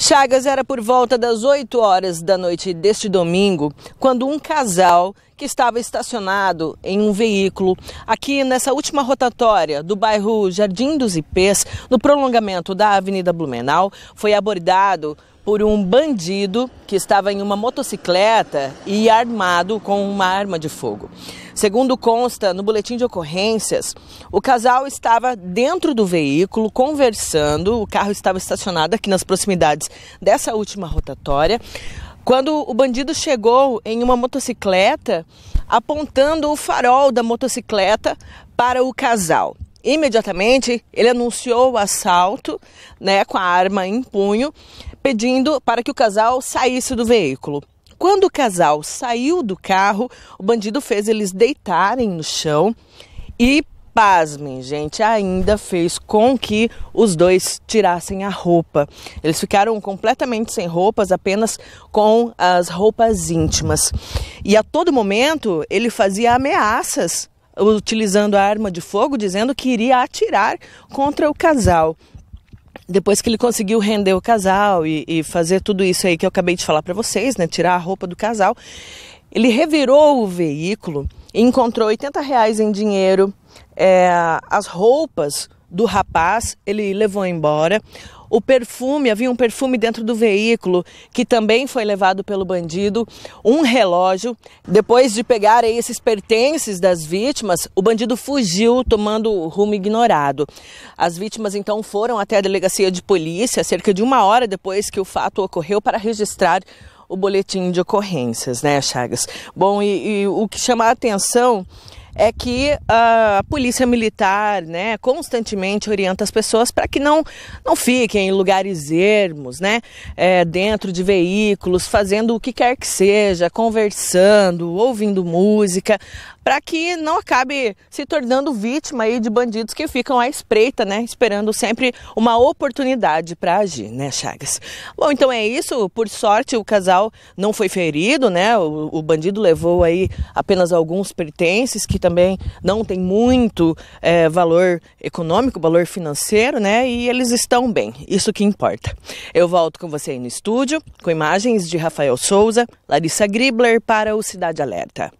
Chagas era por volta das 8 horas da noite deste domingo, quando um casal que estava estacionado em um veículo aqui nessa última rotatória do bairro Jardim dos Ipês, no prolongamento da Avenida Blumenau, foi abordado por um bandido que estava em uma motocicleta e armado com uma arma de fogo. Segundo consta no boletim de ocorrências, o casal estava dentro do veículo conversando, o carro estava estacionado aqui nas proximidades dessa última rotatória, quando o bandido chegou em uma motocicleta apontando o farol da motocicleta para o casal. Imediatamente ele anunciou o assalto, né, com a arma em punho, pedindo para que o casal saísse do veículo. Quando o casal saiu do carro, o bandido fez eles deitarem no chão e, pasmem, gente, ainda fez com que os dois tirassem a roupa. Eles ficaram completamente sem roupas, apenas com as roupas íntimas. E a todo momento ele fazia ameaças utilizando a arma de fogo, dizendo que iria atirar contra o casal depois que ele conseguiu render o casal e, e fazer tudo isso aí que eu acabei de falar para vocês, né, tirar a roupa do casal, ele revirou o veículo e encontrou 80 reais em dinheiro, é, as roupas do rapaz, ele levou embora. O perfume, havia um perfume dentro do veículo que também foi levado pelo bandido, um relógio. Depois de pegar esses pertences das vítimas, o bandido fugiu tomando rumo ignorado. As vítimas então foram até a delegacia de polícia cerca de uma hora depois que o fato ocorreu para registrar o boletim de ocorrências, né, Chagas? Bom, e, e o que chama a atenção é que a polícia militar, né, constantemente orienta as pessoas para que não, não fiquem em lugares ermos, né, é, dentro de veículos, fazendo o que quer que seja, conversando, ouvindo música, para que não acabe se tornando vítima aí de bandidos que ficam à espreita, né, esperando sempre uma oportunidade para agir, né, Chagas. Bom, então é isso. Por sorte o casal não foi ferido, né, o, o bandido levou aí apenas alguns pertences que que também não tem muito é, valor econômico, valor financeiro, né? E eles estão bem, isso que importa. Eu volto com você aí no estúdio, com imagens de Rafael Souza, Larissa Gribler para o Cidade Alerta.